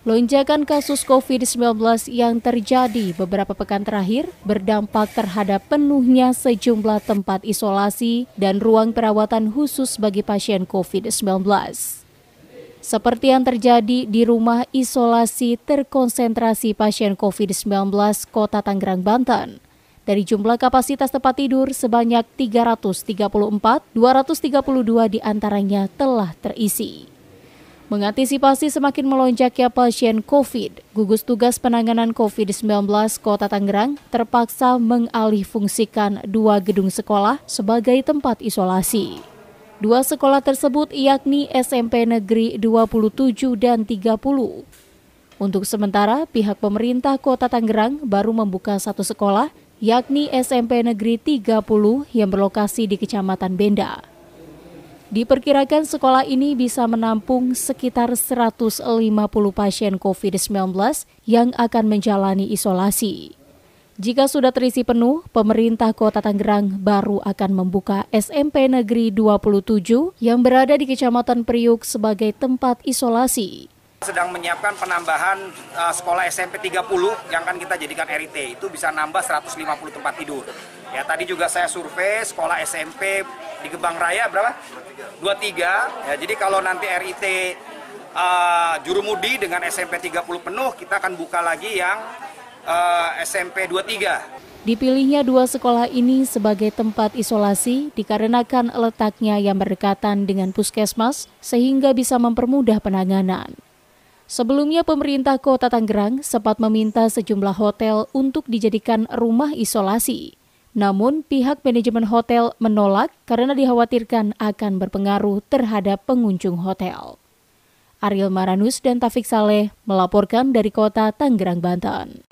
Lonjakan kasus COVID-19 yang terjadi beberapa pekan terakhir berdampak terhadap penuhnya sejumlah tempat isolasi dan ruang perawatan khusus bagi pasien COVID-19. Seperti yang terjadi di rumah isolasi terkonsentrasi pasien COVID-19 Kota Tangerang, Banten. Dari jumlah kapasitas tempat tidur sebanyak 334, 232 diantaranya telah terisi. Mengantisipasi semakin melonjaknya pasien COVID, gugus tugas penanganan COVID-19 Kota Tangerang terpaksa mengalihfungsikan dua gedung sekolah sebagai tempat isolasi. Dua sekolah tersebut yakni SMP Negeri 27 dan 30. Untuk sementara, pihak pemerintah Kota Tangerang baru membuka satu sekolah yakni SMP Negeri 30 yang berlokasi di Kecamatan Benda. Diperkirakan sekolah ini bisa menampung sekitar 150 pasien COVID-19 yang akan menjalani isolasi. Jika sudah terisi penuh, pemerintah Kota Tangerang baru akan membuka SMP Negeri 27 yang berada di Kecamatan Priuk sebagai tempat isolasi. Sedang menyiapkan penambahan uh, sekolah SMP 30 yang akan kita jadikan RIT, itu bisa nambah 150 tempat tidur. Ya tadi juga saya survei sekolah SMP di Gebang Raya berapa? 23. Ya, jadi kalau nanti RIT uh, eh, Jurumudi dengan SMP 30 penuh, kita akan buka lagi yang uh, SMP 23. Dipilihnya dua sekolah ini sebagai tempat isolasi dikarenakan letaknya yang berdekatan dengan puskesmas sehingga bisa mempermudah penanganan. Sebelumnya pemerintah kota Tangerang sempat meminta sejumlah hotel untuk dijadikan rumah isolasi. Namun pihak manajemen hotel menolak karena dikhawatirkan akan berpengaruh terhadap pengunjung hotel. Ariel Maranus dan Taufik Saleh melaporkan dari kota Tangerang, Banten.